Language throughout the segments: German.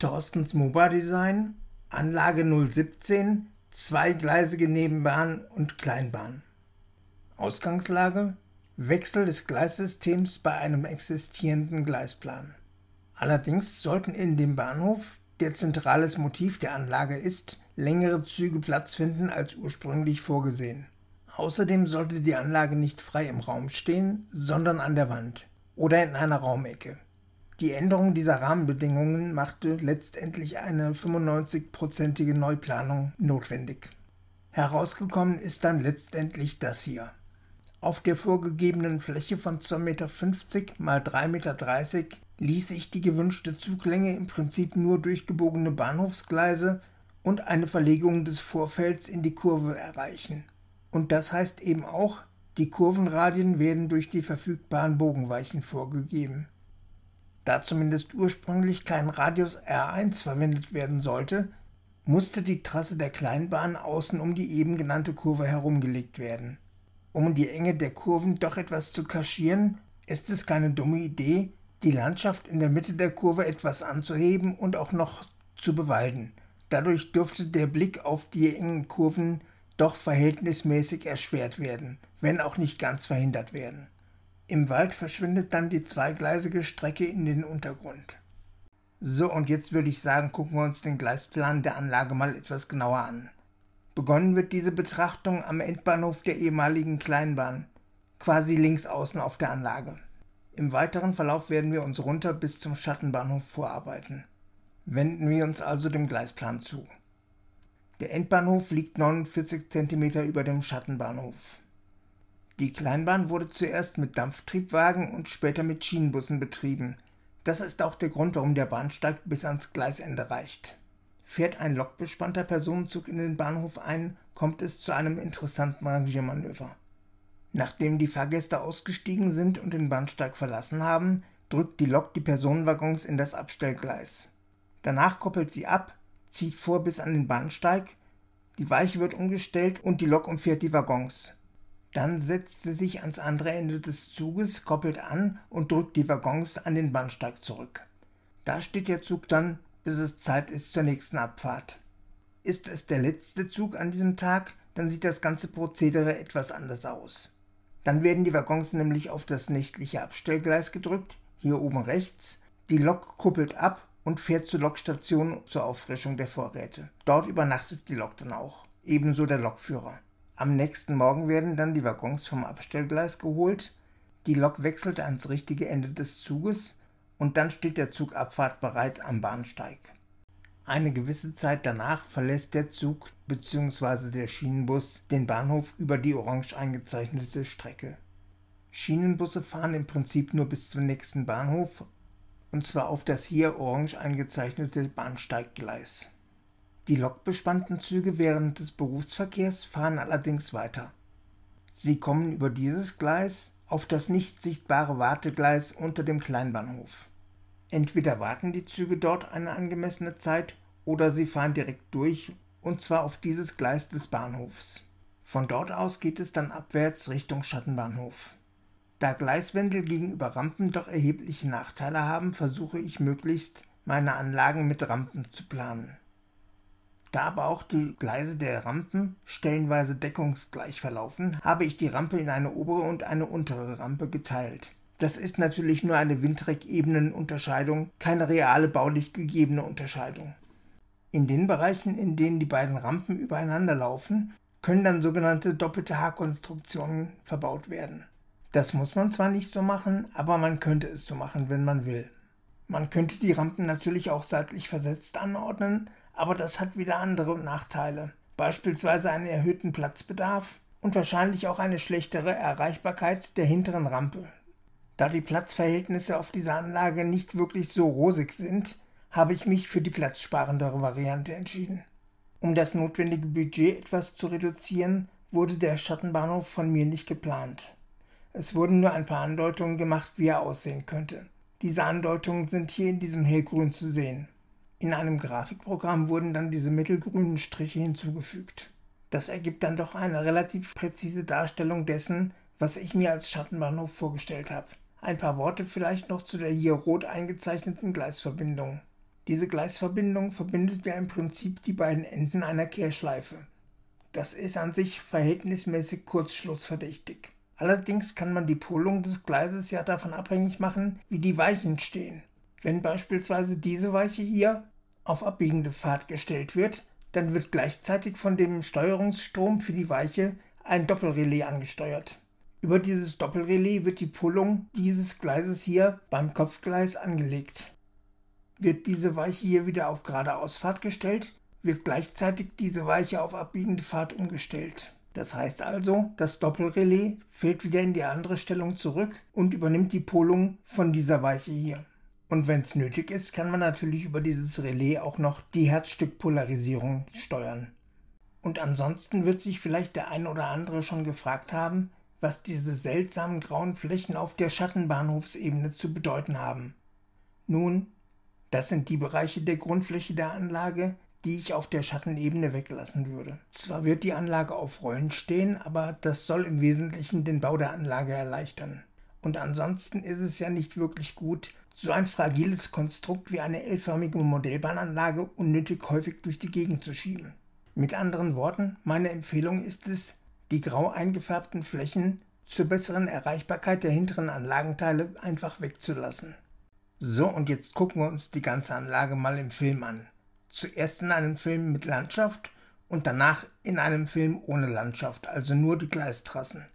Thorstens Moba Design, Anlage 017, zweigleisige Nebenbahn und Kleinbahn. Ausgangslage: Wechsel des Gleissystems bei einem existierenden Gleisplan. Allerdings sollten in dem Bahnhof, der zentrales Motiv der Anlage ist, längere Züge Platz finden als ursprünglich vorgesehen. Außerdem sollte die Anlage nicht frei im Raum stehen, sondern an der Wand oder in einer Raumecke. Die Änderung dieser Rahmenbedingungen machte letztendlich eine 95-prozentige Neuplanung notwendig. Herausgekommen ist dann letztendlich das hier. Auf der vorgegebenen Fläche von 2,50 m x 3,30 m ließ sich die gewünschte Zuglänge im Prinzip nur durch gebogene Bahnhofsgleise und eine Verlegung des Vorfelds in die Kurve erreichen. Und das heißt eben auch, die Kurvenradien werden durch die verfügbaren Bogenweichen vorgegeben da zumindest ursprünglich kein Radius R1 verwendet werden sollte, musste die Trasse der Kleinbahn außen um die eben genannte Kurve herumgelegt werden. Um die Enge der Kurven doch etwas zu kaschieren, ist es keine dumme Idee, die Landschaft in der Mitte der Kurve etwas anzuheben und auch noch zu bewalden. Dadurch dürfte der Blick auf die engen Kurven doch verhältnismäßig erschwert werden, wenn auch nicht ganz verhindert werden. Im Wald verschwindet dann die zweigleisige Strecke in den Untergrund. So, und jetzt würde ich sagen, gucken wir uns den Gleisplan der Anlage mal etwas genauer an. Begonnen wird diese Betrachtung am Endbahnhof der ehemaligen Kleinbahn, quasi links außen auf der Anlage. Im weiteren Verlauf werden wir uns runter bis zum Schattenbahnhof vorarbeiten. Wenden wir uns also dem Gleisplan zu. Der Endbahnhof liegt 49 cm über dem Schattenbahnhof. Die Kleinbahn wurde zuerst mit Dampftriebwagen und später mit Schienenbussen betrieben. Das ist auch der Grund, warum der Bahnsteig bis ans Gleisende reicht. Fährt ein lokbespannter Personenzug in den Bahnhof ein, kommt es zu einem interessanten Rangiermanöver. Nachdem die Fahrgäste ausgestiegen sind und den Bahnsteig verlassen haben, drückt die Lok die Personenwaggons in das Abstellgleis. Danach koppelt sie ab, zieht vor bis an den Bahnsteig, die Weiche wird umgestellt und die Lok umfährt die Waggons. Dann setzt sie sich ans andere Ende des Zuges, koppelt an und drückt die Waggons an den Bahnsteig zurück. Da steht der Zug dann, bis es Zeit ist zur nächsten Abfahrt. Ist es der letzte Zug an diesem Tag, dann sieht das ganze Prozedere etwas anders aus. Dann werden die Waggons nämlich auf das nächtliche Abstellgleis gedrückt, hier oben rechts. Die Lok kuppelt ab und fährt zur Lokstation zur Auffrischung der Vorräte. Dort übernachtet die Lok dann auch, ebenso der Lokführer. Am nächsten Morgen werden dann die Waggons vom Abstellgleis geholt, die Lok wechselt ans richtige Ende des Zuges und dann steht der Zugabfahrt bereits am Bahnsteig. Eine gewisse Zeit danach verlässt der Zug bzw. der Schienenbus den Bahnhof über die orange eingezeichnete Strecke. Schienenbusse fahren im Prinzip nur bis zum nächsten Bahnhof, und zwar auf das hier orange eingezeichnete Bahnsteiggleis. Die lokbespannten Züge während des Berufsverkehrs fahren allerdings weiter. Sie kommen über dieses Gleis auf das nicht sichtbare Wartegleis unter dem Kleinbahnhof. Entweder warten die Züge dort eine angemessene Zeit oder sie fahren direkt durch und zwar auf dieses Gleis des Bahnhofs. Von dort aus geht es dann abwärts Richtung Schattenbahnhof. Da Gleiswendel gegenüber Rampen doch erhebliche Nachteile haben, versuche ich möglichst meine Anlagen mit Rampen zu planen. Da aber auch die Gleise der Rampen stellenweise deckungsgleich verlaufen, habe ich die Rampe in eine obere und eine untere Rampe geteilt. Das ist natürlich nur eine windreck unterscheidung keine reale baulich gegebene Unterscheidung. In den Bereichen, in denen die beiden Rampen übereinander laufen, können dann sogenannte doppelte Haarkonstruktionen verbaut werden. Das muss man zwar nicht so machen, aber man könnte es so machen, wenn man will. Man könnte die Rampen natürlich auch seitlich versetzt anordnen, aber das hat wieder andere Nachteile, beispielsweise einen erhöhten Platzbedarf und wahrscheinlich auch eine schlechtere Erreichbarkeit der hinteren Rampe. Da die Platzverhältnisse auf dieser Anlage nicht wirklich so rosig sind, habe ich mich für die platzsparendere Variante entschieden. Um das notwendige Budget etwas zu reduzieren, wurde der Schattenbahnhof von mir nicht geplant. Es wurden nur ein paar Andeutungen gemacht, wie er aussehen könnte. Diese Andeutungen sind hier in diesem Hellgrün zu sehen. In einem Grafikprogramm wurden dann diese mittelgrünen Striche hinzugefügt. Das ergibt dann doch eine relativ präzise Darstellung dessen, was ich mir als Schattenbahnhof vorgestellt habe. Ein paar Worte vielleicht noch zu der hier rot eingezeichneten Gleisverbindung. Diese Gleisverbindung verbindet ja im Prinzip die beiden Enden einer Kehrschleife. Das ist an sich verhältnismäßig kurzschlussverdächtig. Allerdings kann man die Polung des Gleises ja davon abhängig machen, wie die Weichen stehen. Wenn beispielsweise diese Weiche hier auf abbiegende Fahrt gestellt wird, dann wird gleichzeitig von dem Steuerungsstrom für die Weiche ein Doppelrelais angesteuert. Über dieses Doppelrelais wird die Pullung dieses Gleises hier beim Kopfgleis angelegt. Wird diese Weiche hier wieder auf geradeausfahrt gestellt, wird gleichzeitig diese Weiche auf abbiegende Fahrt umgestellt. Das heißt also, das Doppelrelais fällt wieder in die andere Stellung zurück und übernimmt die Polung von dieser Weiche hier. Und wenn es nötig ist, kann man natürlich über dieses Relais auch noch die Herzstückpolarisierung steuern. Und ansonsten wird sich vielleicht der ein oder andere schon gefragt haben, was diese seltsamen grauen Flächen auf der Schattenbahnhofsebene zu bedeuten haben. Nun, das sind die Bereiche der Grundfläche der Anlage, die ich auf der Schattenebene weglassen würde. Zwar wird die Anlage auf Rollen stehen, aber das soll im Wesentlichen den Bau der Anlage erleichtern. Und ansonsten ist es ja nicht wirklich gut, so ein fragiles Konstrukt wie eine L-förmige Modellbahnanlage unnötig häufig durch die Gegend zu schieben. Mit anderen Worten, meine Empfehlung ist es, die grau eingefärbten Flächen zur besseren Erreichbarkeit der hinteren Anlagenteile einfach wegzulassen. So, und jetzt gucken wir uns die ganze Anlage mal im Film an. Zuerst in einem Film mit Landschaft und danach in einem Film ohne Landschaft, also nur die Gleistrassen.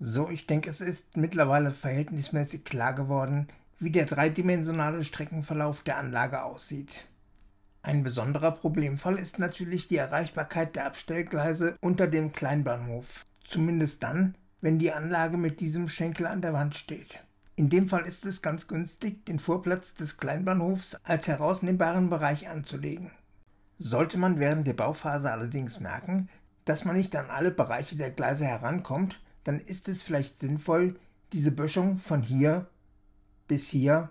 So, ich denke, es ist mittlerweile verhältnismäßig klar geworden, wie der dreidimensionale Streckenverlauf der Anlage aussieht. Ein besonderer Problemfall ist natürlich die Erreichbarkeit der Abstellgleise unter dem Kleinbahnhof. Zumindest dann, wenn die Anlage mit diesem Schenkel an der Wand steht. In dem Fall ist es ganz günstig, den Vorplatz des Kleinbahnhofs als herausnehmbaren Bereich anzulegen. Sollte man während der Bauphase allerdings merken, dass man nicht an alle Bereiche der Gleise herankommt, dann ist es vielleicht sinnvoll, diese Böschung von hier bis hier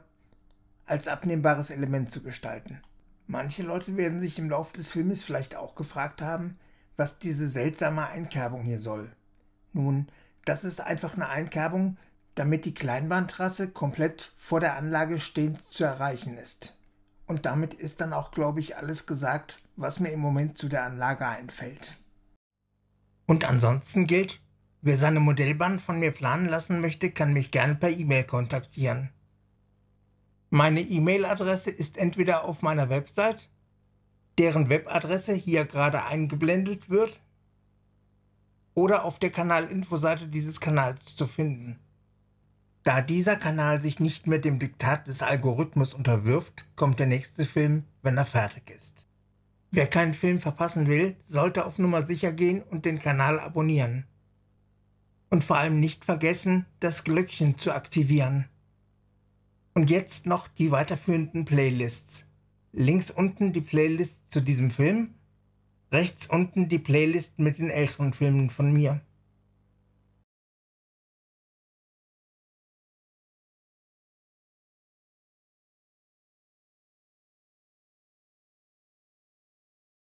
als abnehmbares Element zu gestalten. Manche Leute werden sich im Laufe des Filmes vielleicht auch gefragt haben, was diese seltsame Einkerbung hier soll. Nun, das ist einfach eine Einkerbung, damit die Kleinbahntrasse komplett vor der Anlage stehend zu erreichen ist. Und damit ist dann auch, glaube ich, alles gesagt, was mir im Moment zu der Anlage einfällt. Und ansonsten gilt, Wer seine Modellbahn von mir planen lassen möchte, kann mich gerne per E-Mail kontaktieren. Meine E-Mail-Adresse ist entweder auf meiner Website, deren Webadresse hier gerade eingeblendet wird, oder auf der Kanalinfo-Seite dieses Kanals zu finden. Da dieser Kanal sich nicht mehr dem Diktat des Algorithmus unterwirft, kommt der nächste Film, wenn er fertig ist. Wer keinen Film verpassen will, sollte auf Nummer sicher gehen und den Kanal abonnieren. Und vor allem nicht vergessen, das Glöckchen zu aktivieren. Und jetzt noch die weiterführenden Playlists. Links unten die Playlist zu diesem Film, rechts unten die Playlist mit den älteren Filmen von mir.